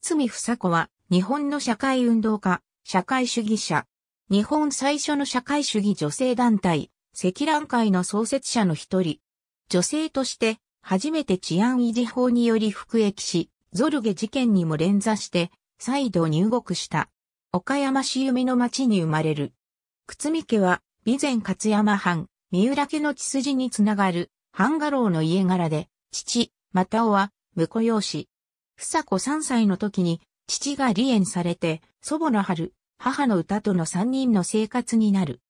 久住房子は、日本の社会運動家、社会主義者。日本最初の社会主義女性団体、赤蘭会の創設者の一人。女性として、初めて治安維持法により服役し、ゾルゲ事件にも連座して、再度入国した。岡山市夢の町に生まれる。久住家は、備前勝山藩、三浦家の血筋につながる、半家老の家柄で、父、又尾は、婿養子、房子3歳の時に、父が離縁されて、祖母の春、母の歌との3人の生活になる。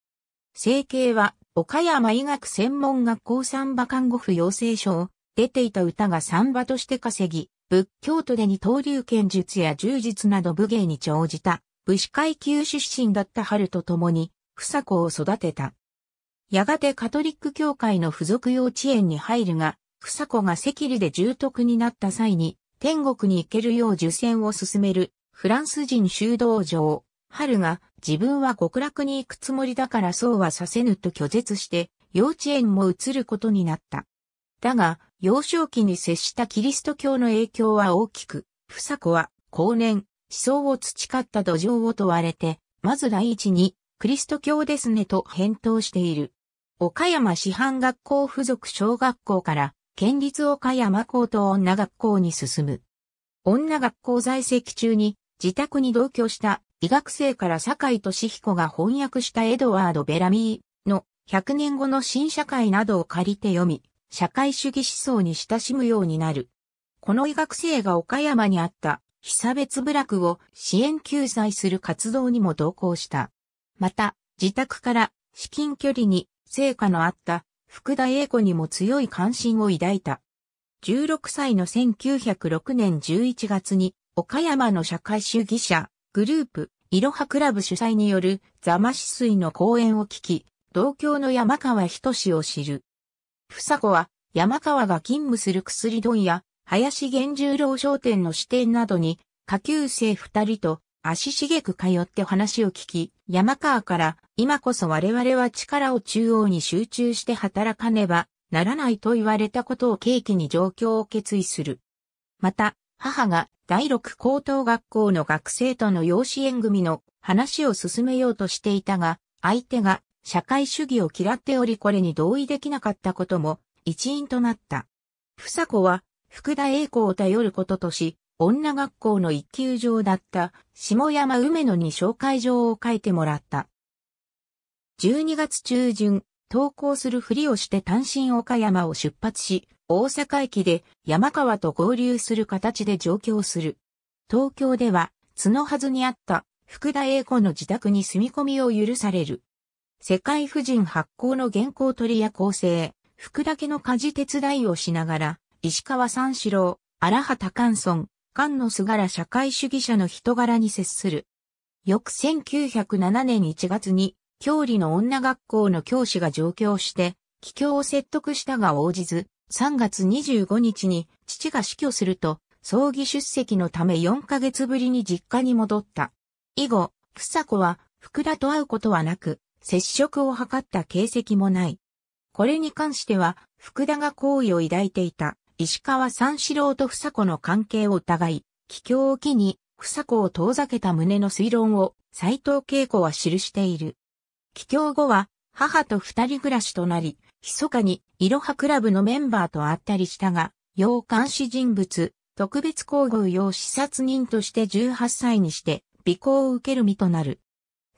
生計は、岡山医学専門学校三馬看護婦養成所を出ていた歌が三馬として稼ぎ、仏教徒で二刀流剣術や柔術など武芸に長じた、武士階級出身だった春と共に、房子を育てた。やがてカトリック教会の付属幼稚園に入るが、房子が赤痢で重篤になった際に、天国に行けるよう受選を進めるフランス人修道場、春が自分は極楽に行くつもりだからそうはさせぬと拒絶して幼稚園も移ることになった。だが、幼少期に接したキリスト教の影響は大きく、房子は後年、思想を培った土壌を問われて、まず第一に、クリスト教ですねと返答している。岡山師範学校附属小学校から県立岡山高等女学校に進む。女学校在籍中に自宅に同居した医学生から坂井俊彦が翻訳したエドワード・ベラミーの100年後の新社会などを借りて読み、社会主義思想に親しむようになる。この医学生が岡山にあった被差別部落を支援救済する活動にも同行した。また、自宅から至近距離に成果のあった福田栄子にも強い関心を抱いた。16歳の1906年11月に、岡山の社会主義者、グループ、いろはクラブ主催による座間止水の講演を聞き、同郷の山川仁を知る。房子は、山川が勤務する薬問屋、林源十郎商店の支店などに、下級生二人と足しげく通って話を聞き、山川から、今こそ我々は力を中央に集中して働かねばならないと言われたことを契機に状況を決意する。また、母が第六高等学校の学生との養子縁組の話を進めようとしていたが、相手が社会主義を嫌っておりこれに同意できなかったことも一因となった。房子は福田栄子を頼ることとし、女学校の一級上だった下山梅野に紹介状を書いてもらった。12月中旬、登校するふりをして単身岡山を出発し、大阪駅で山川と合流する形で上京する。東京では、角はずにあった福田栄子の自宅に住み込みを許される。世界婦人発行の原稿取りや構成、福田家の家事手伝いをしながら、石川三四郎、荒畑寛村、菅野菅原社会主義者の人柄に接する。翌1907年1月に、郷里の女学校の教師が上京して、帰郷を説得したが応じず、3月25日に父が死去すると、葬儀出席のため4ヶ月ぶりに実家に戻った。以後、房子は福田と会うことはなく、接触を図った形跡もない。これに関しては、福田が好意を抱いていた。石川三四郎と房子の関係を疑い、帰郷を機に、房子を遠ざけた旨の推論を、斎藤恵子は記している。帰郷後は、母と二人暮らしとなり、密かに、いろはクラブのメンバーと会ったりしたが、要監視人物、特別工后用視察人として18歳にして、尾行を受ける身となる。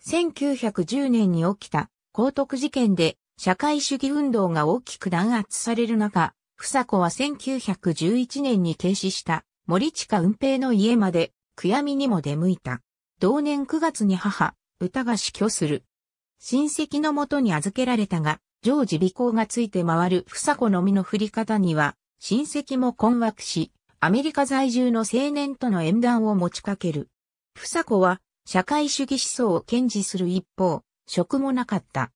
1910年に起きた、高徳事件で、社会主義運動が大きく弾圧される中、房子は1911年に停止した森近運平の家まで悔やみにも出向いた。同年9月に母、歌が死去する。親戚のもとに預けられたが、常時尾行がついて回る房子の身の振り方には、親戚も困惑し、アメリカ在住の青年との縁談を持ちかける。房子は、社会主義思想を堅持する一方、職もなかった。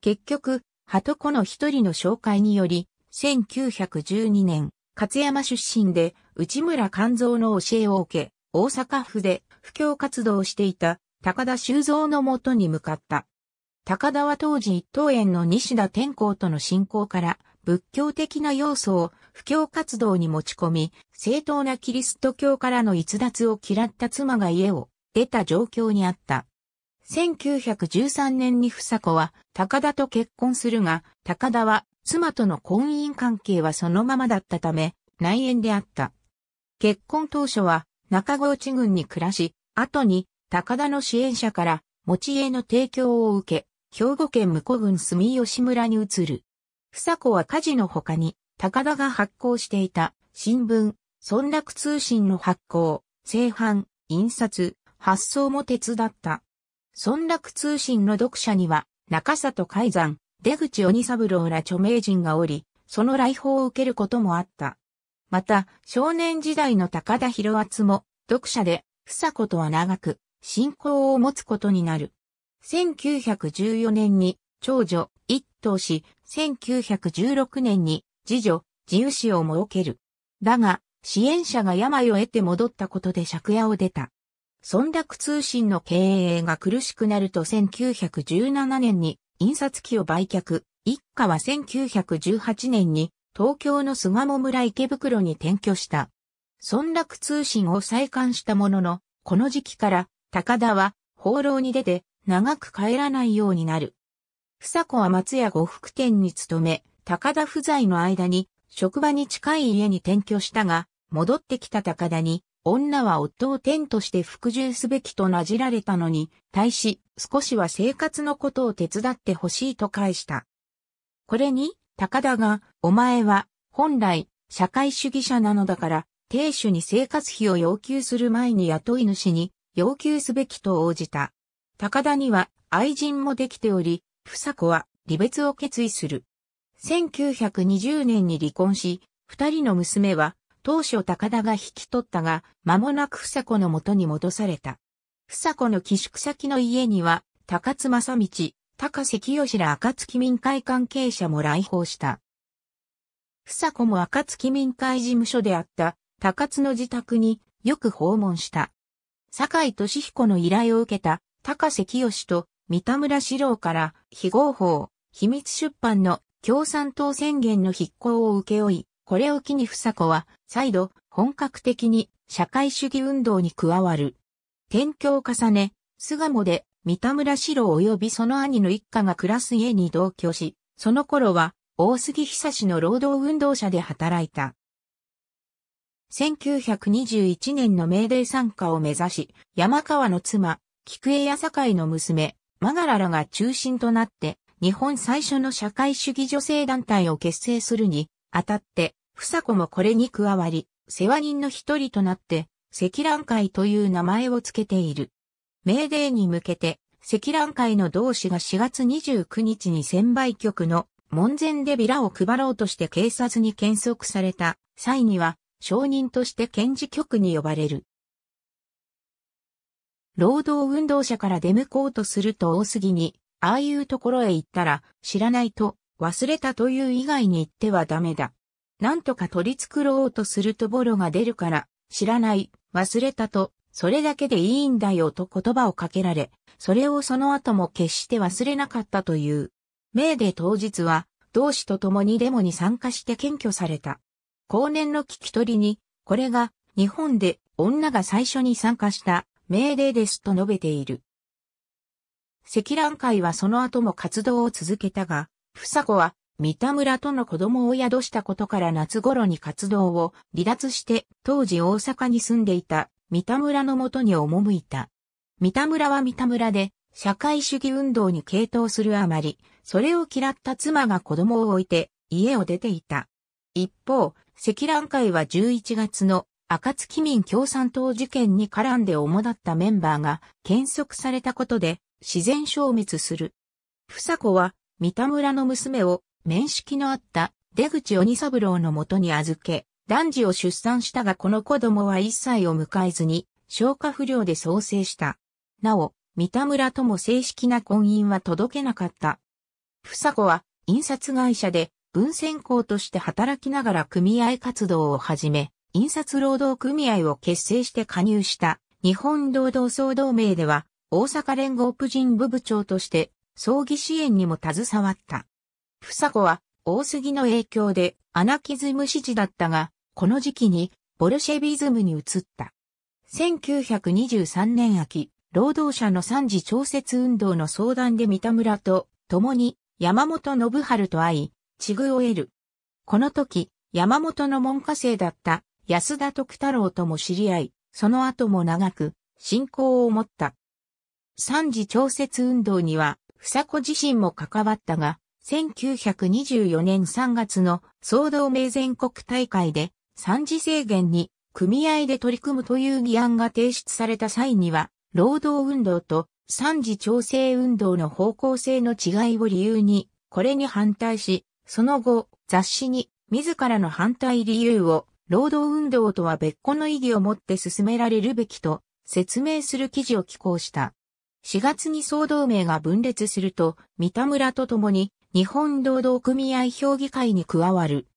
結局、鳩子の一人の紹介により、1912年、勝山出身で内村勘蔵の教えを受け、大阪府で布教活動をしていた高田修造のもとに向かった。高田は当時一等園の西田天皇との信仰から仏教的な要素を布教活動に持ち込み、正当なキリスト教からの逸脱を嫌った妻が家を出た状況にあった。1913年に房子は高田と結婚するが、高田は妻との婚姻関係はそのままだったため、内縁であった。結婚当初は中郷地郡に暮らし、後に高田の支援者から持ち家の提供を受け、兵庫県向古郡住吉村に移る。房子は家事の他に、高田が発行していた新聞、村落通信の発行、製版、印刷、発送も手伝った。村落通信の読者には、中里海山、出口鬼三郎ら著名人がおり、その来訪を受けることもあった。また、少年時代の高田博厚も、読者で、さことは長く、信仰を持つことになる。1914年に、長女、一等し、1916年に、次女、自由氏を設ける。だが、支援者が病を得て戻ったことで借家を出た。村落通信の経営が苦しくなると1917年に印刷機を売却。一家は1918年に東京の巣鴨村池袋に転居した。村落通信を再刊したものの、この時期から高田は放浪に出て長く帰らないようになる。房子は松屋呉服店に勤め、高田不在の間に職場に近い家に転居したが、戻ってきた高田に女は夫を天として服従すべきとなじられたのに、対し、少しは生活のことを手伝ってほしいと返した。これに、高田が、お前は、本来、社会主義者なのだから、亭主に生活費を要求する前に雇い主に要求すべきと応じた。高田には愛人もできており、房子は離別を決意する。1920年に離婚し、二人の娘は当初高田が引き取ったが、間もなく房子の元に戻された。房子の寄宿先の家には、高津正道、高瀬清ら暁民会関係者も来訪した。房子も暁民会事務所であった高津の自宅によく訪問した。酒井俊彦の依頼を受けた高瀬清と三田村史郎から非合法、秘密出版の共産党宣言の筆行を受け負い、これを機に房子は再度本格的に社会主義運動に加わる。転居を重ね、巣鴨で三田村四郎及びその兄の一家が暮らす家に同居し、その頃は大杉久志の労働運動者で働いた。1921年の明令参加を目指し、山川の妻、菊江や堺の娘、マガラらが中心となって、日本最初の社会主義女性団体を結成するに、あたって、房子もこれに加わり、世話人の一人となって、赤乱会という名前をつけている。命デーに向けて、赤乱会の同志が4月29日に専倍局の門前でビラを配ろうとして警察に検索された際には、証人として検事局に呼ばれる。労働運動者から出向こうとすると大杉に、ああいうところへ行ったら知らないと忘れたという以外に行ってはダメだ。なんとか取り繕おうとするとボロが出るから、知らない、忘れたと、それだけでいいんだよと言葉をかけられ、それをその後も決して忘れなかったという。メーデ当日は、同志と共にデモに参加して検挙された。後年の聞き取りに、これが日本で女が最初に参加したメーデですと述べている。赤乱会はその後も活動を続けたが、さこは三田村との子供を宿したことから夏頃に活動を離脱して当時大阪に住んでいた三田村のもとに赴いた。三田村は三田村で社会主義運動に傾倒するあまり、それを嫌った妻が子供を置いて家を出ていた。一方、赤乱会は11月の暁民共産党事件に絡んで主だったメンバーが検索されたことで自然消滅する。房子は三田村の娘を面識のあった出口鬼三郎のもとに預け、男児を出産したがこの子供は一歳を迎えずに、消化不良で創生した。なお、三田村とも正式な婚姻は届けなかった。房子は、印刷会社で、文専校として働きながら組合活動を始め、印刷労働組合を結成して加入した、日本労働総同盟では、大阪連合婦人部部長として、葬儀支援にも携わった。房子は大杉の影響でアナキズム支持だったが、この時期にボルシェビズムに移った。1923年秋、労働者の三次調節運動の相談で三田村と共に山本信春と会い、地遇を得る。この時、山本の門下生だった安田徳太郎とも知り合い、その後も長く、信仰を持った。三次調節運動には、房子自身も関わったが、1924年3月の総同盟全国大会で三次制限に組合で取り組むという議案が提出された際には、労働運動と三次調整運動の方向性の違いを理由に、これに反対し、その後、雑誌に自らの反対理由を、労働運動とは別個の意義を持って進められるべきと説明する記事を寄稿した。4月に総同盟が分裂すると、三田村と共に日本労働組合評議会に加わる。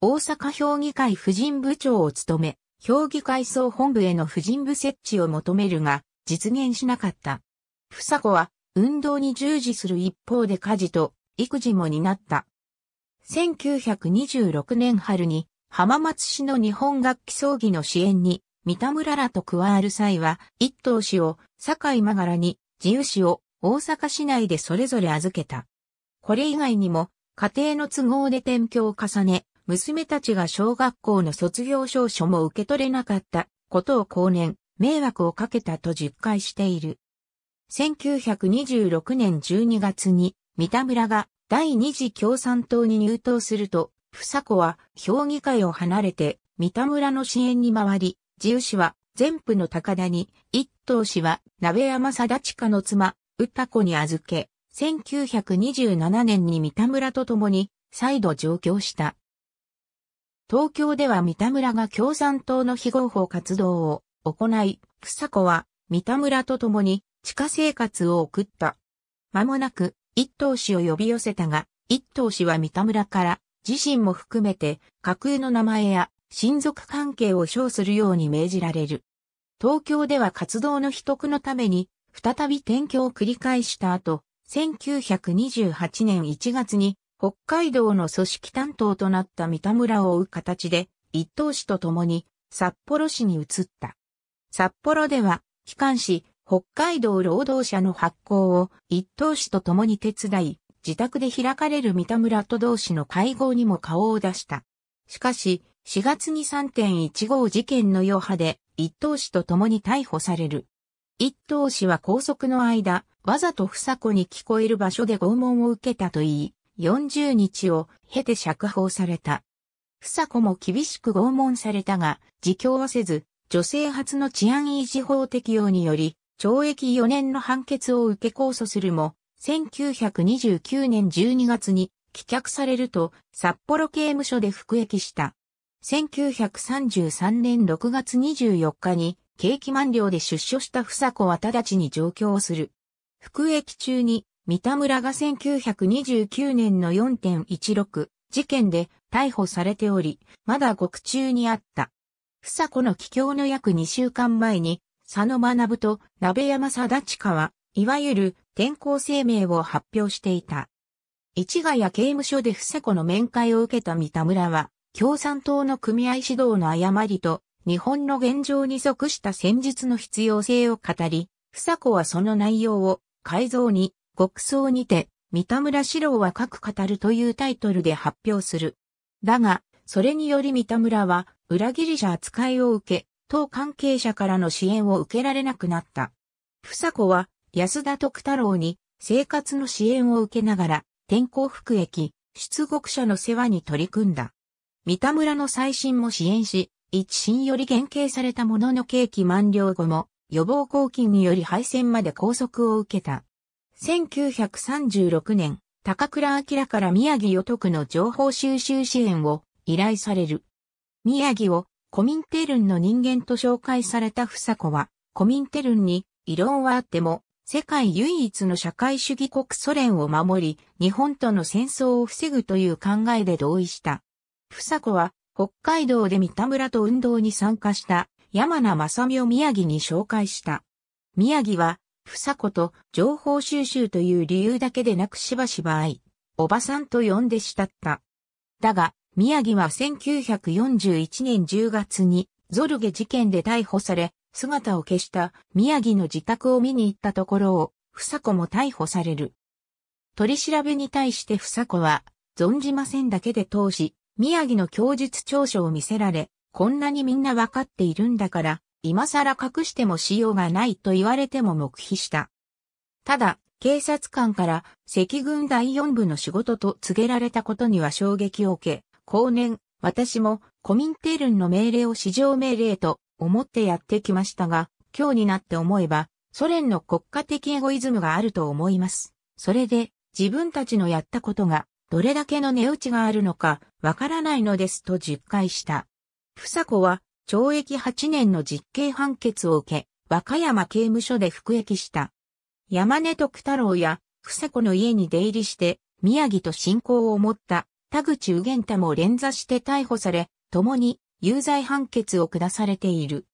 大阪評議会婦人部長を務め、評議会総本部への婦人部設置を求めるが、実現しなかった。房子は、運動に従事する一方で家事と育児も担った。1926年春に、浜松市の日本楽器葬儀の支援に、三田村らと加わる際は、一等氏を、堺まがらに、自由氏を、大阪市内でそれぞれ預けた。これ以外にも、家庭の都合で転居を重ね、娘たちが小学校の卒業証書も受け取れなかったことを後年、迷惑をかけたと実戒している。1926年12月に三田村が第二次共産党に入党すると、房子は評議会を離れて三田村の支援に回り、自由氏は全府の高田に、一等氏は鍋山貞親の妻、歌子に預け、1927年に三田村と共に再度上京した。東京では三田村が共産党の非合法活動を行い、草子は三田村と共に地下生活を送った。間もなく一等氏を呼び寄せたが、一等氏は三田村から自身も含めて架空の名前や親族関係を称するように命じられる。東京では活動の秘匿のために再び転居を繰り返した後、1928年1月に北海道の組織担当となった三田村を追う形で、一等市と共に札幌市に移った。札幌では、機関紙、北海道労働者の発行を一等市と共に手伝い、自宅で開かれる三田村と同士の会合にも顔を出した。しかし、4月に3.15事件の余波で一等市と共に逮捕される。一等市は拘束の間、わざと房子に聞こえる場所で拷問を受けたといい、40日を経て釈放された。房子も厳しく拷問されたが、自供はせず、女性初の治安維持法適用により、懲役4年の判決を受け控訴するも、1929年12月に棄却されると札幌刑務所で服役した。1933年6月24日に刑期満了で出所した房子は直ちに上京する。服役中に三田村が1929年の4.16事件で逮捕されており、まだ獄中にあった。房子の帰郷の約2週間前に、佐野学と鍋山貞親は、いわゆる転校声明を発表していた。市ヶ谷刑務所で房子の面会を受けた三田村は、共産党の組合指導の誤りと、日本の現状に即した戦術の必要性を語り、房子はその内容を改造に、極葬にて、三田村四郎は各語るというタイトルで発表する。だが、それにより三田村は、裏切り者扱いを受け、党関係者からの支援を受けられなくなった。房子は、安田徳太郎に、生活の支援を受けながら、天候服役、出国者の世話に取り組んだ。三田村の再審も支援し、一審より減刑されたものの刑期満了後も、予防抗菌により敗戦まで拘束を受けた。1936年、高倉明から宮城与徳の情報収集支援を依頼される。宮城をコミンテルンの人間と紹介された房子は、コミンテルンに異論はあっても、世界唯一の社会主義国ソ連を守り、日本との戦争を防ぐという考えで同意した。房子は、北海道で三田村と運動に参加した山名正美を宮城に紹介した。宮城は、房子と情報収集という理由だけでなくしばしば愛、おばさんと呼んで慕った。だが、宮城は1941年10月にゾルゲ事件で逮捕され、姿を消した宮城の自宅を見に行ったところを、房子も逮捕される。取り調べに対して房子は、存じませんだけで通し、宮城の供述調書を見せられ、こんなにみんなわかっているんだから、今更隠してもしようがないと言われても黙秘した。ただ、警察官から赤軍第四部の仕事と告げられたことには衝撃を受け、後年、私もコミンテールンの命令を史上命令と思ってやってきましたが、今日になって思えば、ソ連の国家的エゴイズムがあると思います。それで、自分たちのやったことが、どれだけの値打ちがあるのか、わからないのですと実会した。房子は懲役8年の実刑判決を受け、和歌山刑務所で服役した。山根徳太郎や房子の家に出入りして、宮城と信仰を持った田口右玄太も連座して逮捕され、共に有罪判決を下されている。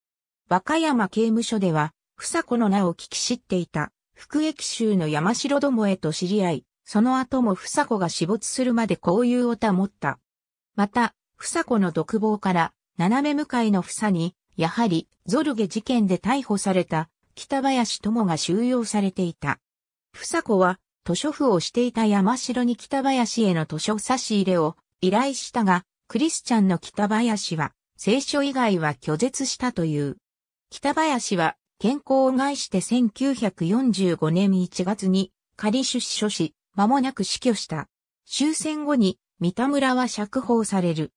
和歌山刑務所では、房子の名を聞き知っていた服役衆の山城どもへと知り合い、その後も房子が死没するまで交友を保った。また、房子の独房から斜め向かいの房に、やはりゾルゲ事件で逮捕された北林友が収容されていた。房子は図書婦をしていた山城に北林への図書差し入れを依頼したが、クリスチャンの北林は聖書以外は拒絶したという。北林は健康を害して1945年1月に仮出所し、間もなく死去した。終戦後に三田村は釈放される。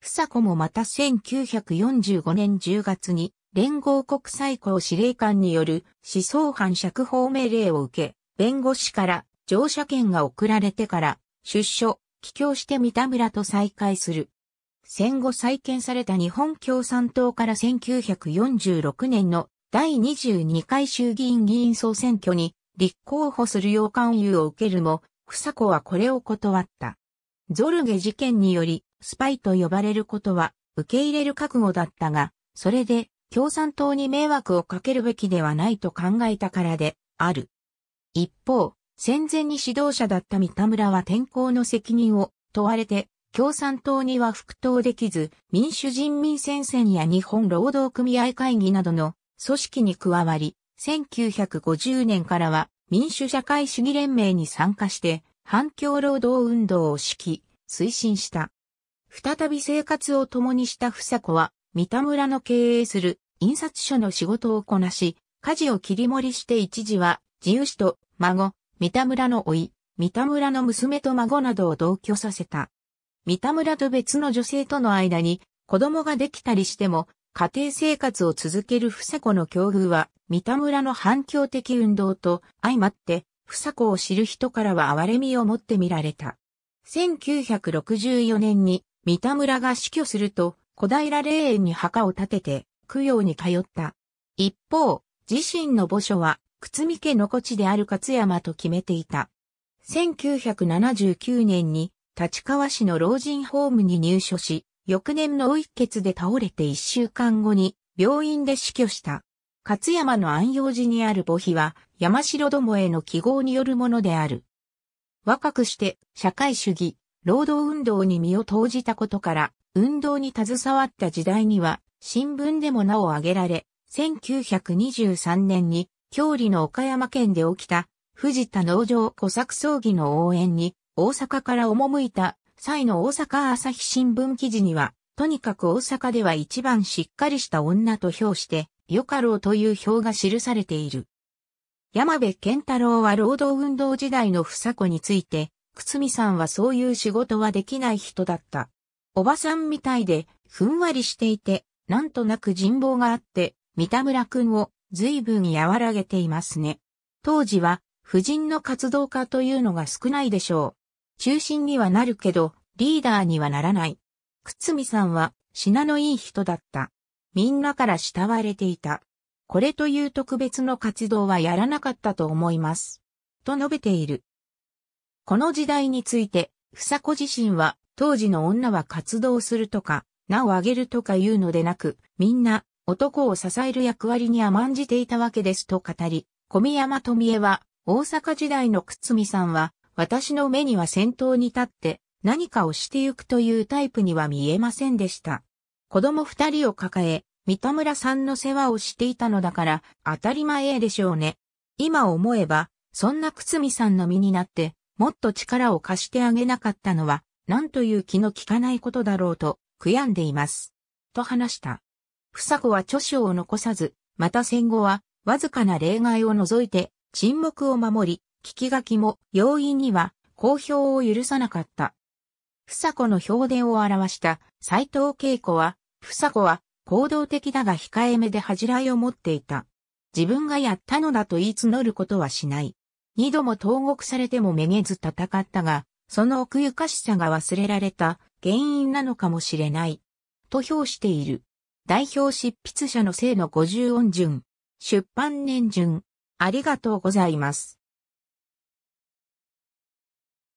房子もまた1945年10月に連合国最高司令官による思想犯釈放命令を受け、弁護士から乗車券が送られてから出所、帰郷して三田村と再会する。戦後再建された日本共産党から1946年の第22回衆議院議員総選挙に立候補する要勧誘を受けるも、房子はこれを断った。ゾルゲ事件により、スパイと呼ばれることは受け入れる覚悟だったが、それで共産党に迷惑をかけるべきではないと考えたからである。一方、戦前に指導者だった三田村は転校の責任を問われて、共産党には復党できず、民主人民戦線や日本労働組合会議などの組織に加わり、1950年からは民主社会主義連盟に参加して、反共労働運動を指揮、推進した。再び生活を共にした房子は、三田村の経営する印刷所の仕事をこなし、家事を切り盛りして一時は、自由氏と孫、三田村のい、三田村の娘と孫などを同居させた。三田村と別の女性との間に子供ができたりしても家庭生活を続ける房子の境遇は三田村の反響的運動と相まって房子を知る人からは哀れみを持って見られた。1964年に三田村が死去すると、小平霊園に墓を建てて、供養に通った。一方、自身の墓所は、靴見家の墓地である勝山と決めていた。1979年に、立川市の老人ホームに入所し、翌年の一血で倒れて一週間後に、病院で死去した。勝山の安養寺にある墓碑は、山城どもへの記号によるものである。若くして、社会主義、労働運動に身を投じたことから、運動に携わった時代には、新聞でも名を挙げられ、1923年に、郷里の岡山県で起きた、藤田農場小作葬儀の応援に、大阪から赴いた際の大阪朝日新聞記事には、とにかく大阪では一番しっかりした女と評して、よかろうという表が記されている。山部健太郎は労働運動時代の不作について、つみさんはそういう仕事はできない人だった。おばさんみたいで、ふんわりしていて、なんとなく人望があって、三田村くんを随分和らげていますね。当時は、婦人の活動家というのが少ないでしょう。中心にはなるけど、リーダーにはならない。つみさんは、品のいい人だった。みんなから慕われていた。これという特別の活動はやらなかったと思います。と述べている。この時代について、房子自身は、当時の女は活動するとか、名を挙げるとか言うのでなく、みんな、男を支える役割に甘んじていたわけですと語り、小宮山富江は、大阪時代のつみさんは、私の目には先頭に立って、何かをしてゆくというタイプには見えませんでした。子供二人を抱え、三田村さんの世話をしていたのだから、当たり前でしょうね。今思えば、そんなつみさんの身になって、もっと力を貸してあげなかったのは、なんという気の利かないことだろうと、悔やんでいます。と話した。房子は著書を残さず、また戦後は、わずかな例外を除いて、沈黙を守り、聞き書きも容易には公表を許さなかった。房子の評伝を表した斎藤恵子は、房子は行動的だが控えめで恥じらいを持っていた。自分がやったのだと言い募ることはしない。二度も投獄されてもめげず戦ったが、その奥ゆかしさが忘れられた原因なのかもしれない。と評している。代表執筆者の生の五十音順。出版年順。ありがとうございます。